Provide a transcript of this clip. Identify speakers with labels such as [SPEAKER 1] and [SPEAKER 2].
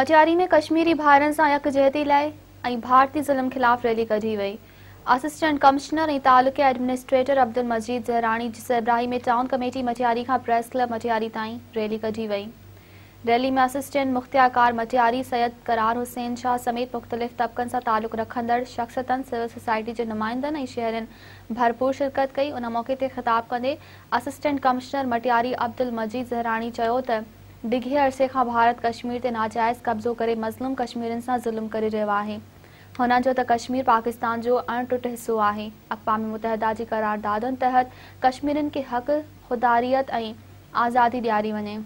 [SPEAKER 1] मटिआरी में कश्मीरी भाइरनि सां यकजहती लहे ऐं भारती ज़ुल्म ख़िलाफ़ु रैली कढी वही असिस्टेंट कमिश्नर ऐं तालुके एडमिनिस्ट्रेटर अब्दुल मज़ीद ज़हराणी सरबाई में टाउन कमेटी मटियारी का प्रेस क्लब मटियारी ताईं रैली कढी वही रैली में असिस्टेंट मुख्तियाकार मटियारी सैयद करार हुसैन शाह समेत मुख़्तलिफ़ तबिकनि से ताल्लुक रखंदड़ शख़्सतनि सिविल सोसायटी के नुमाइंदनि शहर भरपूर शिरकत कई उन मौक़े ते खिताब कंदे असिस्टेंट कमिश्नर मटियारी अब्दुल मज़ीद जहरानी चयो ڈگھی عرصے خواہ بھارت کشمیر تے ناجائز قبضو کرے مظلوم کشمیرن سا ظلم کرے رہوا ہے ہونا جو تا کشمیر پاکستان جو ان ٹوٹ حصو آہے اقوام متحدہ جی قرار دادن تحت کشمیرن کے حق خداریت آئیں آزادی دیاری بنیں